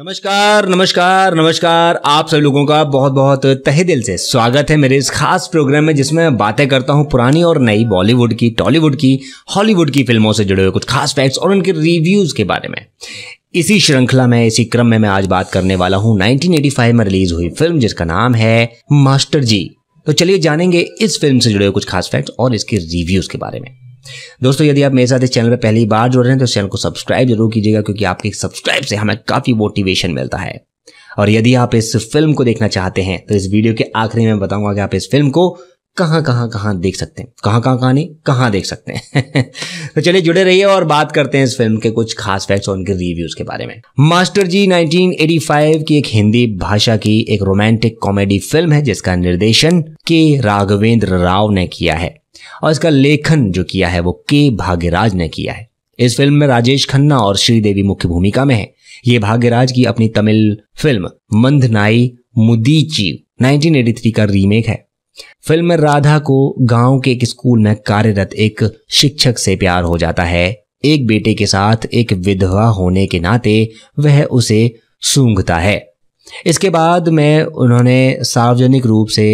नमस्कार नमस्कार नमस्कार आप सब लोगों का बहुत बहुत तहे दिल से स्वागत है मेरे इस खास प्रोग्राम में जिसमें मैं बातें करता हूं पुरानी और नई बॉलीवुड की टॉलीवुड की हॉलीवुड की फिल्मों से जुड़े हुए कुछ खास फैक्ट्स और उनके रिव्यूज के बारे में इसी श्रृंखला में इसी क्रम में मैं आज बात करने वाला हूँ नाइनटीन में रिलीज हुई फिल्म जिसका नाम है मास्टर जी तो चलिए जानेंगे इस फिल्म से जुड़े हुए कुछ खास फैक्ट्स और इसके रिव्यूज के बारे में दोस्तों यदि आप मेरे साथ इस चैनल पर पहली बार जुड़ रहे हैं तो चैनल को सब्सक्राइब जरूर कीजिएगा क्योंकि आपके सब्सक्राइब से हमें काफ़ी मोटिवेशन मिलता है और यदि आप इस फिल्म को देखना चाहते हैं तो इस वीडियो के आखिरी में बताऊंगा कि आप इस फिल्म को कहां कहां कहां देख सकते हैं कहां कहां कहानी कहां देख सकते हैं तो चलिए जुड़े रहिए और बात करते हैं इस फिल्म के कुछ खास फैक्ट्स और उनके रिव्यूज के बारे में मास्टर जी 1985 की एक हिंदी भाषा की एक रोमांटिक कॉमेडी फिल्म है जिसका निर्देशन के राघवेंद्र राव ने किया है और इसका लेखन जो किया है वो के भाग्यराज ने किया है इस फिल्म में राजेश खन्ना और श्रीदेवी मुख्य भूमिका में है ये भाग्यराज की अपनी तमिल फिल्म मंदनाई मुदीची 1983 का रीमेक है फिल्म में राधा को गांव के एक स्कूल में कार्यरत एक शिक्षक से प्यार हो जाता है एक बेटे के साथ एक विधवा होने के नाते वह उसे सूंघता है इसके बाद में उन्होंने सार्वजनिक रूप से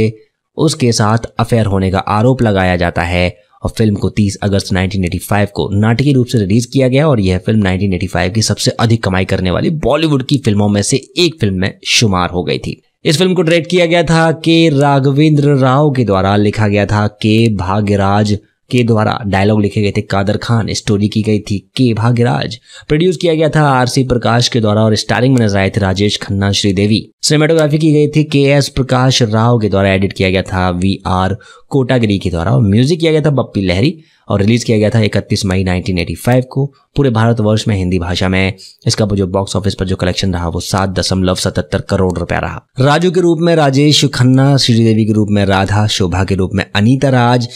उसके साथ अफेयर होने का आरोप लगाया जाता है और फिल्म को 30 अगस्त 1985 को नाटकीय रूप से रिलीज किया गया और यह फिल्म 1985 की सबसे अधिक कमाई करने वाली बॉलीवुड की फिल्मों में से एक फिल्म में शुमार हो गई थी इस फिल्म को डायरेक्ट किया गया था के राघवेंद्र राव के द्वारा लिखा गया था के भाग्यराज के द्वारा डायलॉग लिखे गए थे कादर खान स्टोरी की गई थी के भाग्यराज प्रोड्यूस किया गया था आरसी प्रकाश के द्वारा और स्टारिंग में नजर आए थे राजेश खन्ना श्रीदेवी सिनेमाटोग्राफी की गई थी के एस प्रकाश राव के द्वारा एडिट किया गया था वी आर कोटागिरी के द्वारा और म्यूजिक किया गया था बप्पी लहरी और रिलीज़ किया गया था इकतीस मई 1985 को पूरे भारतवर्ष में हिंदी भाषा में इसका जो बॉक्स ऑफिस पर जो कलेक्शन रहा वो सात दशमलव सतहत्तर करोड़ रुपया रहा राजू के रूप में राजेश खन्ना श्रीदेवी के रूप में राधा शोभा के रूप में अनीता राज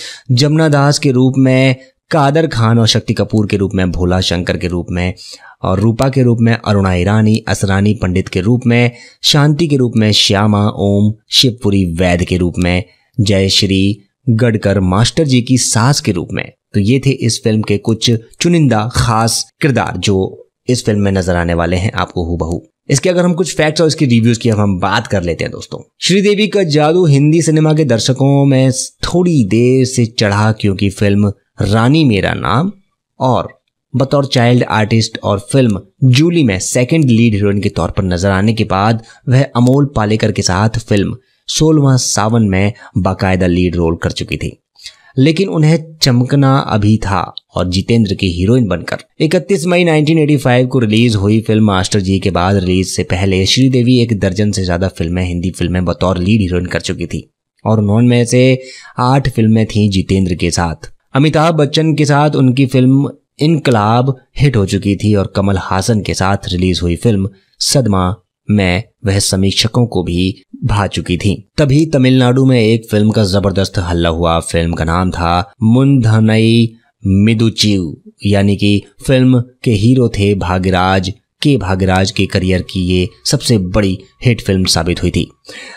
जमुना दास के रूप में कादर खान और शक्ति कपूर के रूप में भोला शंकर के रूप में और रूपा के रूप में अरुणा ईरानी असरानी पंडित के रूप में शांति के रूप में श्यामा ओम शिवपुरी वैद के रूप में श्री गडकर मास्टर जी की सास के रूप में तो ये थे इस फिल्म के कुछ चुनिंदा खास किरदार जो इस फिल्म में नजर आने वाले हैं आपको हु इसके अगर हम कुछ फैक्ट्स और इसकी रिव्यूज की हम बात कर लेते हैं दोस्तों श्रीदेवी का जादू हिंदी सिनेमा के दर्शकों में थोड़ी देर से चढ़ा क्योंकि फिल्म रानी मेरा नाम और बतौर चाइल्ड आर्टिस्ट और फिल्म जूली में सेकंड लीड हीरोइन के तौर पर नजर आने के बाद वह अमोल पालेकर के साथ फिल्म सोलवा सावन में बाकायदा लीड रोल कर चुकी थी लेकिन उन्हें चमकना अभी था और जितेंद्र की हीरोइन बनकर 31 मई 1985 को रिलीज हुई फिल्म मास्टर जी के बाद रिलीज से पहले श्रीदेवी एक दर्जन से ज्यादा फिल्में हिंदी फिल्में बतौर लीड हीरोइन कर चुकी थी और उन्होंने से आठ फिल्में थीं जितेंद्र के साथ अमिताभ बच्चन के साथ उनकी फिल्म इनकलाब हिट हो चुकी थी और कमल हासन के साथ रिलीज हुई फिल्म सदमा में वह समीक्षकों को भी भा चुकी थी तभी तमिलनाडु में एक फिल्म का जबरदस्त हल्ला हुआ फिल्म का नाम था मुंधनई मिदुचिव यानी कि फिल्म के हीरो थे भाग्यराज के भाग्यराज के करियर की ये सबसे बड़ी हिट फिल्म साबित हुई थी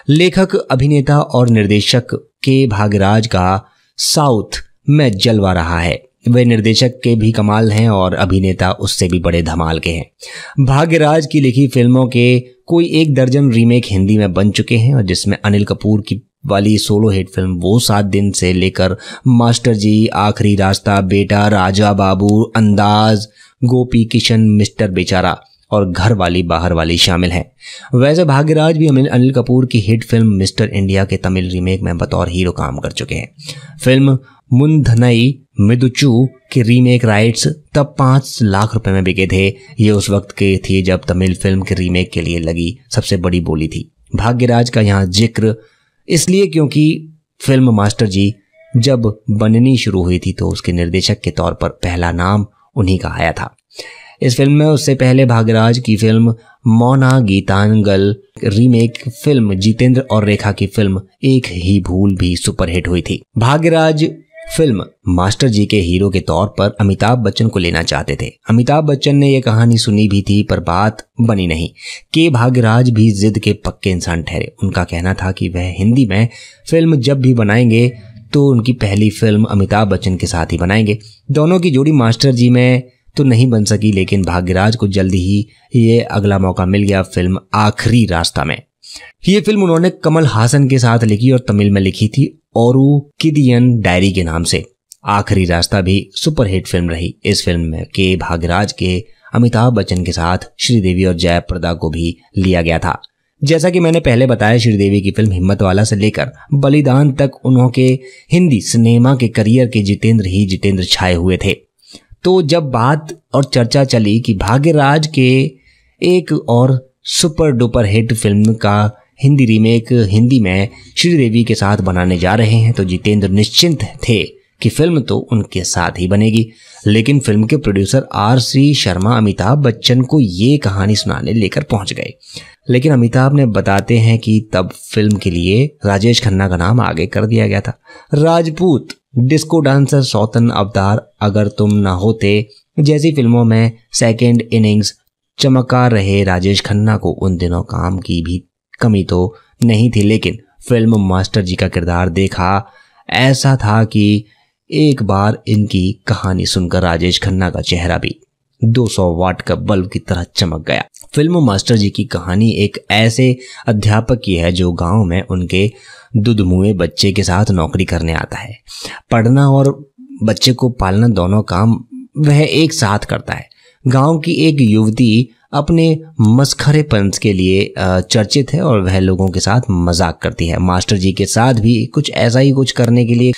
लेखक अभिनेता और निर्देशक के भाग्यराज का साउथ में जलवा रहा है वे निर्देशक के भी कमाल हैं और अभिनेता उससे भी बड़े धमाल के हैं भाग्यराज की लिखी फिल्मों के कोई एक दर्जन रीमेक हिंदी में बन चुके हैं और जिसमें अनिल कपूर की वाली सोलो हिट फिल्म वो सात दिन से लेकर मास्टर जी आखिरी रास्ता बेटा राजा बाबू अंदाज गोपी किशन मिस्टर बेचारा और घर वाली बाहर वाली शामिल हैं वैसे भाग्यराज भी अनिल कपूर की हिट फिल्म मिस्टर इंडिया के तमिल रीमेक में बतौर हीरो काम कर चुके हैं फिल्म मुंधनई मिदुचू के रीमेक राइट्स तब पांच लाख रुपए में बिके थे ये उस वक्त के थे जब तमिल फिल्म के रीमेक के लिए लगी सबसे बड़ी बोली थी भाग्यराज का यहाँ जिक्र इसलिए क्योंकि फिल्म मास्टर जी जब बननी शुरू हुई थी तो उसके निर्देशक के तौर पर पहला नाम उन्हीं का आया था इस फिल्म में उससे पहले भागराज की फिल्म मौना गीतांगल रीमेक फिल्म जितेंद्र और रेखा की फिल्म एक ही भूल भी सुपरहिट हुई थी भाग्यराज फिल्म मास्टर जी के हीरो के तौर पर अमिताभ बच्चन को लेना चाहते थे अमिताभ बच्चन ने यह कहानी सुनी भी थी पर बात बनी नहीं के भाग्यराज भी जिद के पक्के इंसान ठहरे उनका कहना था कि वह हिंदी में फिल्म जब भी बनाएंगे तो उनकी पहली फिल्म अमिताभ बच्चन के साथ ही बनाएंगे दोनों की जोड़ी मास्टर जी में तो नहीं बन सकी लेकिन भाग्यराज को जल्दी ही ये अगला मौका मिल गया फिल्म आखिरी रास्ता में ये फिल्म उन्होंने कमल हासन के साथ लिखी और तमिल में लिखी थी और किदियन डायरी के नाम से आखिरी रास्ता भी सुपरहिट फिल्म रही इस फिल्म में के भागराज के अमिताभ बच्चन के साथ श्रीदेवी और जयप्रदा को भी लिया गया था जैसा कि मैंने पहले बताया श्रीदेवी की फिल्म हिम्मत वाला से लेकर बलिदान तक उन्होंने हिंदी सिनेमा के करियर के जितेंद्र ही जितेंद्र छाए हुए थे तो जब बात और चर्चा चली कि भाग्यराज के एक और सुपर डुपर हिट फिल्म का हिंदी रीमेक हिंदी में श्रीदेवी के साथ बनाने जा रहे हैं तो जितेंद्र निश्चिंत थे कि फिल्म तो उनके साथ ही बनेगी लेकिन फिल्म के producer R C Sharma Amitabh Bachchan को ये कहानी सुनाने लेकर पहुंच गए लेकिन अमिताभ ने बताते हैं कि तब फिल्म के लिए राजेश खन्ना का नाम आगे कर दिया गया था राजपूत डिस्को डांसर सौतन अवतार अगर तुम ना होते जैसी फिल्मों में सेकेंड इनिंग्स चमका रहे राजेश खन्ना को उन दिनों काम की भी कमी तो नहीं थी लेकिन फिल्म मास्टर जी का किरदार देखा ऐसा था कि एक बार इनकी कहानी सुनकर राजेश खन्ना का चेहरा भी 200 वाट का बल्ब की तरह चमक गया फिल्म मास्टर जी की कहानी एक ऐसे अध्यापक की है जो गांव में उनके दुधमुए बच्चे के साथ नौकरी करने आता है पढ़ना और बच्चे को पालना दोनों काम वह एक साथ करता है गांव की एक युवती अपने मस्खरेपन के लिए चर्चित है और वह लोगों के साथ मजाक करती है मास्टर जी के साथ भी कुछ ऐसा ही कुछ करने के लिए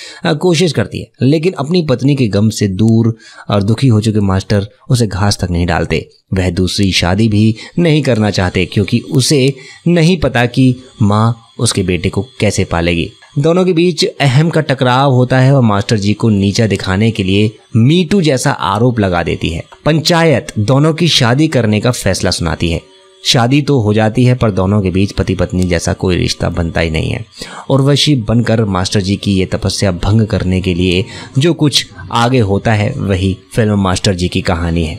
कोशिश करती है लेकिन अपनी पत्नी के गम से दूर और दुखी हो चुके मास्टर उसे घास तक नहीं डालते वह दूसरी शादी भी नहीं करना चाहते क्योंकि उसे नहीं पता कि माँ उसके बेटे को कैसे पालेगी दोनों के बीच अहम का टकराव होता है और मास्टर जी को नीचा दिखाने के लिए मीटू जैसा आरोप लगा देती है पंचायत दोनों की शादी करने का फैसला सुनाती है शादी तो हो जाती है पर दोनों के बीच पति पत्नी जैसा कोई रिश्ता बनता ही नहीं है और वशी बनकर मास्टर जी की ये तपस्या भंग करने के लिए जो कुछ आगे होता है वही फिल्म मास्टर जी की कहानी है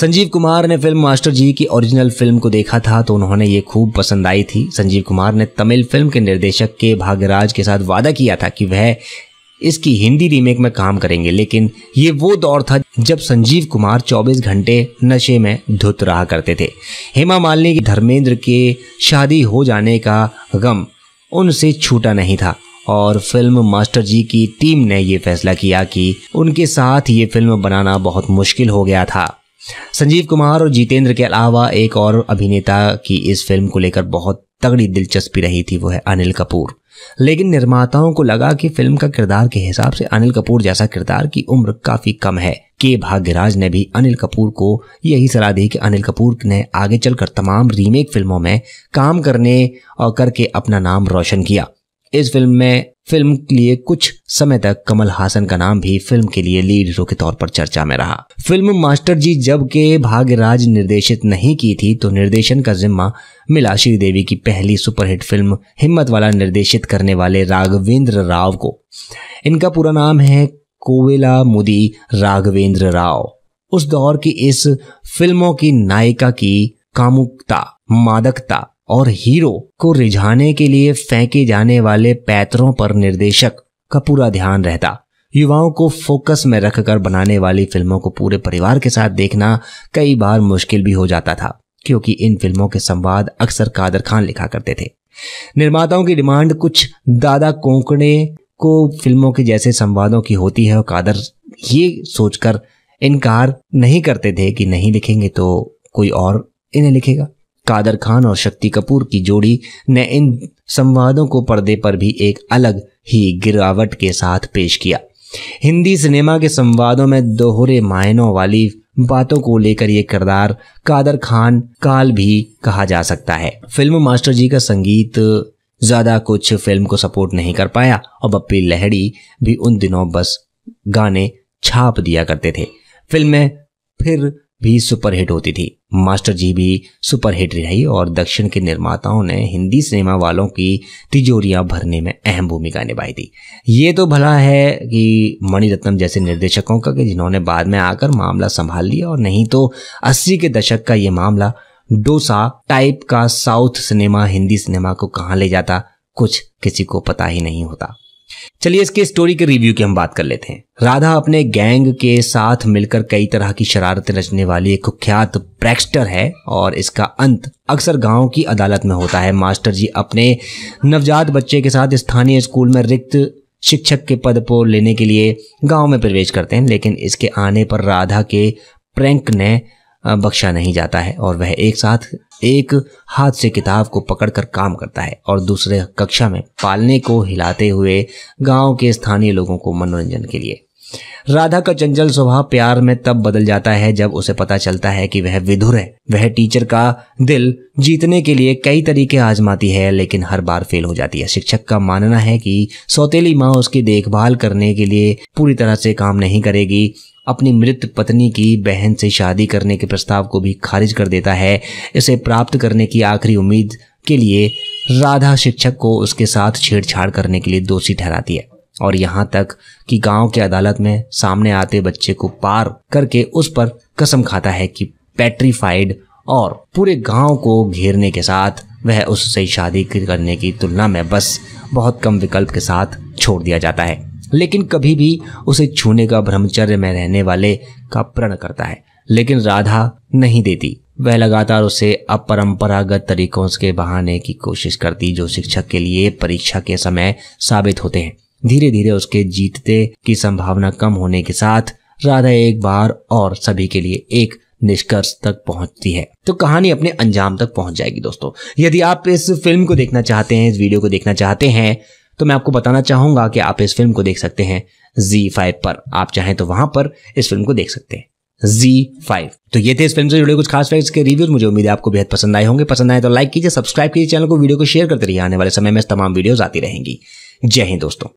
संजीव कुमार ने फिल्म मास्टर जी की ओरिजिनल फिल्म को देखा था तो उन्होंने ये खूब पसंद आई थी संजीव कुमार ने तमिल फिल्म के निर्देशक के भाग्यराज के साथ वादा किया था कि वह इसकी हिंदी रीमेक में काम करेंगे लेकिन ये वो दौर था जब संजीव कुमार 24 घंटे नशे में धुत रहा करते थे हेमा मालिनी धर्मेंद्र के शादी हो जाने का गम उनसे छूटा नहीं था और फिल्म मास्टर जी की टीम ने ये फैसला किया कि उनके साथ ये फिल्म बनाना बहुत मुश्किल हो गया था संजीव कुमार और जितेंद्र के अलावा एक और अभिनेता की इस फिल्म को लेकर बहुत तगड़ी दिलचस्पी रही थी वो है अनिल कपूर लेकिन निर्माताओं को लगा कि फिल्म का किरदार के हिसाब से अनिल कपूर जैसा किरदार की उम्र काफी कम है के भाग्यराज ने भी अनिल कपूर को यही सलाह दी कि अनिल कपूर ने आगे चलकर तमाम रीमेक फिल्मों में काम करने और करके अपना नाम रोशन किया इस फिल्म में फिल्म के लिए कुछ समय तक कमल हासन का नाम भी फिल्म के लिए लीड हीरो के तौर पर चर्चा में रहा फिल्म मास्टर जी जब के भाग्यराज निर्देशित नहीं की थी तो निर्देशन का जिम्मा मिला श्रीदेवी की पहली सुपरहिट फिल्म हिम्मत वाला निर्देशित करने वाले राघवेंद्र राव को इनका पूरा नाम है कोवेला मुदी राघवेंद्र राव उस दौर की इस फिल्मों की नायिका की कामुकता मादकता और हीरो को रिझाने के लिए फेंके जाने वाले पैतरों पर निर्देशक का पूरा ध्यान रहता युवाओं को फोकस में रखकर बनाने वाली फिल्मों को पूरे परिवार के साथ देखना कई बार मुश्किल भी हो जाता था क्योंकि इन फिल्मों के संवाद अक्सर कादर खान लिखा करते थे निर्माताओं की डिमांड कुछ दादा कोंकणे को फिल्मों के जैसे संवादों की होती है और कादर ये सोचकर इनकार नहीं करते थे कि नहीं लिखेंगे तो कोई और इन्हें लिखेगा कादर खान और शक्ति कपूर की जोड़ी ने इन संवादों को पर्दे पर भी एक अलग ही गिरावट के साथ पेश किया हिंदी सिनेमा के संवादों में दोहरे मायनों वाली बातों को लेकर ये किरदार कादर खान काल भी कहा जा सकता है फिल्म मास्टर जी का संगीत ज्यादा कुछ फिल्म को सपोर्ट नहीं कर पाया और बप्पी लहड़ी भी उन दिनों बस गाने छाप दिया करते थे फिल्म में फिर भी सुपरहिट होती थी मास्टर जी भी सुपरहिट रही और दक्षिण के निर्माताओं ने हिंदी सिनेमा वालों की तिजोरियां भरने में अहम भूमिका निभाई थी ये तो भला है कि मणिरत्नम जैसे निर्देशकों का कि जिन्होंने बाद में आकर मामला संभाल लिया और नहीं तो अस्सी के दशक का ये मामला डोसा टाइप का साउथ सिनेमा हिंदी सिनेमा को कहाँ ले जाता कुछ किसी को पता ही नहीं होता चलिए इसके स्टोरी के रिव्यू की हम बात कर लेते हैं राधा अपने गैंग के साथ मिलकर कई तरह की शरारतें रचने वाली एक कुख्यात प्रैक्स्टर है और इसका अंत अक्सर गांव की अदालत में होता है मास्टर जी अपने नवजात बच्चे के साथ स्थानीय स्कूल में रिक्त शिक्षक के पद को लेने के लिए गांव में प्रवेश करते हैं लेकिन इसके आने पर राधा के प्रैंक ने बख्शा नहीं जाता है और वह एक साथ एक हाथ से किताब को पकड़कर काम करता है और दूसरे कक्षा में पालने को हिलाते हुए गांव के स्थानीय लोगों को मनोरंजन के लिए राधा का चंचल स्वभाव प्यार में तब बदल जाता है जब उसे पता चलता है कि वह विधुर है वह टीचर का दिल जीतने के लिए कई तरीके आजमाती है लेकिन हर बार फेल हो जाती है शिक्षक का मानना है कि सौतेली माँ उसकी देखभाल करने के लिए पूरी तरह से काम नहीं करेगी अपनी मृत पत्नी की बहन से शादी करने के प्रस्ताव को भी खारिज कर देता है इसे प्राप्त करने की आखिरी उम्मीद के लिए राधा शिक्षक को उसके साथ छेड़छाड़ करने के लिए दोषी ठहराती है और यहाँ तक कि गांव की अदालत में सामने आते बच्चे को पार करके उस पर कसम खाता है कि पेट्रीफाइड और पूरे गांव को घेरने के साथ वह उससे शादी करने की तुलना में बस बहुत कम विकल्प के साथ छोड़ दिया जाता है लेकिन कभी भी उसे छूने का ब्रह्मचर्य में रहने वाले का प्रण करता है लेकिन राधा नहीं देती वह लगातार उसे अपरंपरागत तरीकों के बहाने की कोशिश करती जो शिक्षक के लिए परीक्षा के समय साबित होते हैं धीरे धीरे उसके जीतते की संभावना कम होने के साथ राधा एक बार और सभी के लिए एक निष्कर्ष तक पहुंचती है तो कहानी अपने अंजाम तक पहुंच जाएगी दोस्तों यदि आप इस फिल्म को देखना चाहते हैं इस वीडियो को देखना चाहते हैं तो मैं आपको बताना चाहूंगा कि आप इस फिल्म को देख सकते हैं जी फाइव पर आप चाहें तो वहां पर इस फिल्म को देख सकते हैं जी फाइव तो ये थे इस फिल्म से जुड़े कुछ खास फैक्ट्स के रिव्यूज मुझे उम्मीद है आपको बेहद पसंद आए होंगे पसंद आए तो लाइक कीजिए सब्सक्राइब कीजिए चैनल को वीडियो को शेयर करते रहिए आने वाले समय में तमाम वीडियोज आती रहेंगी जय हिंद दोस्तों